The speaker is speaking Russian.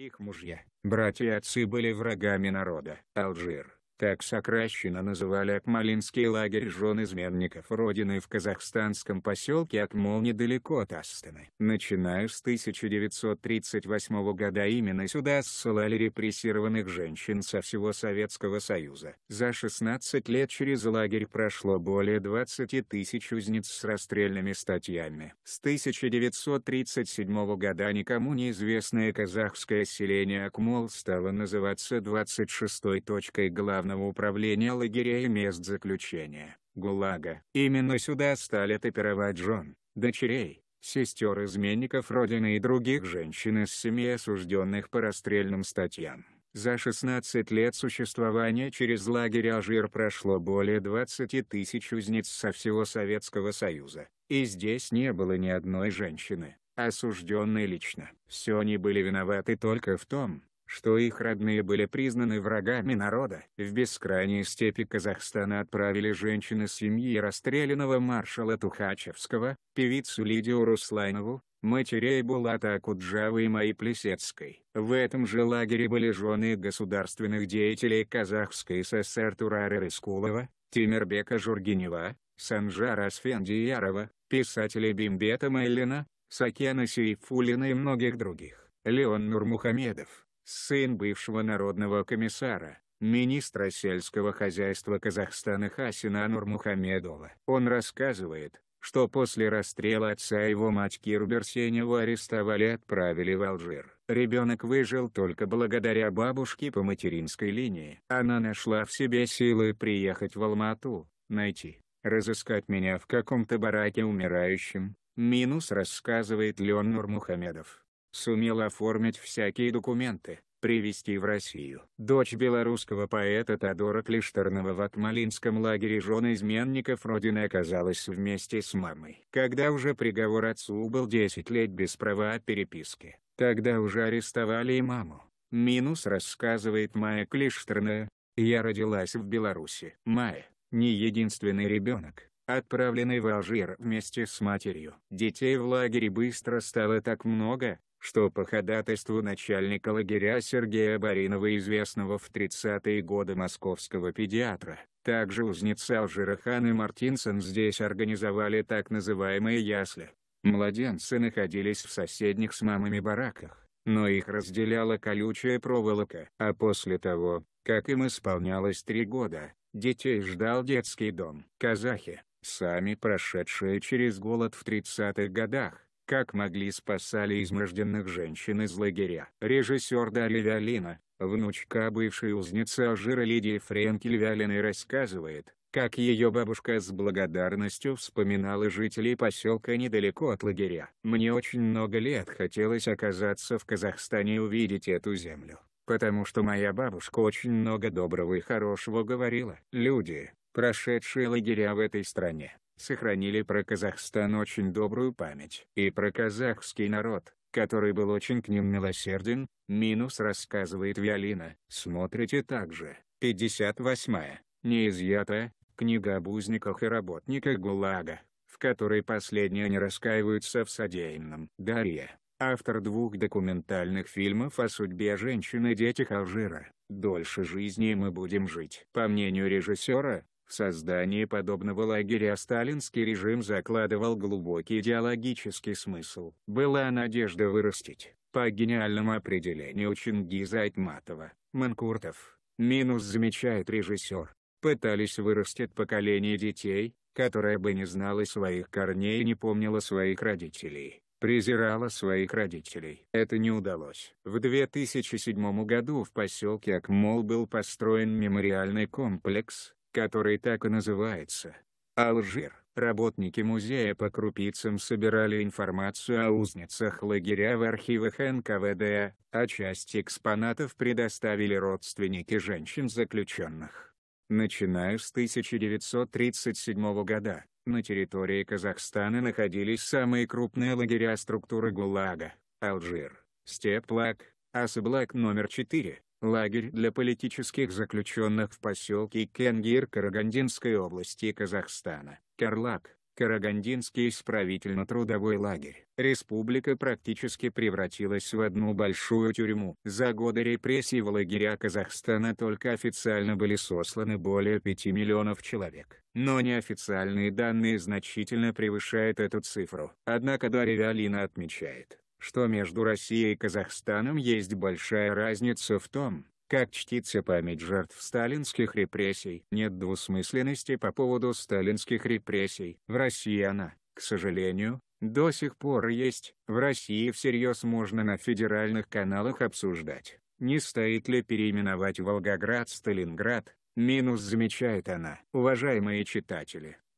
Их мужья, братья и отцы были врагами народа. Алжир. Так сокращенно называли Акмалинский лагерь жен изменников родины в казахстанском поселке Акмол недалеко от Астаны. Начиная с 1938 года именно сюда ссылали репрессированных женщин со всего Советского Союза. За 16 лет через лагерь прошло более 20 тысяч узниц с расстрельными статьями. С 1937 года никому неизвестное казахское селение Акмол стало называться 26-й точкой главной Главного управления лагеря и мест заключения, ГУЛАГа. Именно сюда стали топировать жен, дочерей, сестер изменников Родины и других женщин из семьи осужденных по расстрельным статьям. За 16 лет существования через лагерь Алжир прошло более 20 тысяч узниц со всего Советского Союза, и здесь не было ни одной женщины, осужденной лично. Все они были виноваты только в том, что их родные были признаны врагами народа. В бескрайние степи Казахстана отправили женщины семьи расстрелянного маршала Тухачевского, певицу Лидию Русланову, матерей Булата Акуджавы и Маи Плесецкой. В этом же лагере были жены государственных деятелей Казахской ССР Турары Рыскулова, Тимирбека Жургинева, Санжара Сфендиярова, писателя Бимбета Майлина, Сакена Сейфулина и многих других. Леон Нурмухамедов, сын бывшего народного комиссара, министра сельского хозяйства Казахстана Хасина Нурмухамедова. Он рассказывает, что после расстрела отца его мать Киру Берсеневу арестовали и отправили в Алжир. Ребенок выжил только благодаря бабушке по материнской линии. Она нашла в себе силы приехать в Алмату, найти, разыскать меня в каком-то бараке умирающим. Минус рассказывает Леон Нурмухамедов сумел оформить всякие документы, привезти в Россию. Дочь белорусского поэта Тодора Клиштерного в Акмалинском лагере жен изменников родины оказалась вместе с мамой. Когда уже приговор отцу был 10 лет без права переписки, тогда уже арестовали и маму. Минус рассказывает Майя Клиштерна, я родилась в Беларуси. Майя, не единственный ребенок, отправленный в Алжир вместе с матерью. Детей в лагере быстро стало так много, что по ходатайству начальника лагеря Сергея Баринова известного в 30-е годы московского педиатра, также узнецы Алжирахан и Мартинсон здесь организовали так называемые ясли. Младенцы находились в соседних с мамами бараках, но их разделяла колючая проволока. А после того, как им исполнялось три года, детей ждал детский дом. Казахи, сами прошедшие через голод в 30-х годах, как могли спасали изможденных женщин из лагеря. Режиссер Дарья Вялина, внучка бывшей узницы ажира Лидии Френкель Вялиной рассказывает, как ее бабушка с благодарностью вспоминала жителей поселка недалеко от лагеря. «Мне очень много лет хотелось оказаться в Казахстане и увидеть эту землю, потому что моя бабушка очень много доброго и хорошего говорила. Люди, прошедшие лагеря в этой стране, сохранили про Казахстан очень добрую память и про казахский народ, который был очень к ним милосерден, минус рассказывает Виолина. Смотрите также, 58 -я, неизъятая, книга об узниках и работниках ГУЛАГа, в которой последние не раскаиваются в содеянном. Дарья, автор двух документальных фильмов о судьбе женщин и детях Алжира. Дольше жизни мы будем жить. По мнению режиссера, в создании подобного лагеря сталинский режим закладывал глубокий идеологический смысл. Была надежда вырастить, по гениальному определению Чингиза Айтматова, Манкуртов. Минус замечает режиссер. Пытались вырастить поколение детей, которое бы не знало своих корней и не помнило своих родителей презирало своих родителей. Это не удалось. В 2007 году в поселке Акмол был построен мемориальный комплекс, который так и называется. Алжир. Работники музея по крупицам собирали информацию о узницах лагеря в архивах НКВД, а часть экспонатов предоставили родственники женщин-заключенных. Начиная с 1937 года, на территории Казахстана находились самые крупные лагеря структуры ГУЛАГа, Алжир, Степлак, Асаблак номер 4, лагерь для политических заключенных в поселке Кенгир Карагандинской области Казахстана, Карлак, Карагандинский исправительно-трудовой лагерь. Республика практически превратилась в одну большую тюрьму. За годы репрессий в лагеря Казахстана только официально были сосланы более 5 миллионов человек. Но неофициальные данные значительно превышают эту цифру. Однако Дарья Алина отмечает, что между Россией и Казахстаном есть большая разница в том, как чтится память жертв сталинских репрессий. Нет двусмысленности по поводу сталинских репрессий. В России она, к сожалению, до сих пор есть. В России всерьез можно на федеральных каналах обсуждать, не стоит ли переименовать Волгоград Сталинград, минус замечает она. Уважаемые читатели,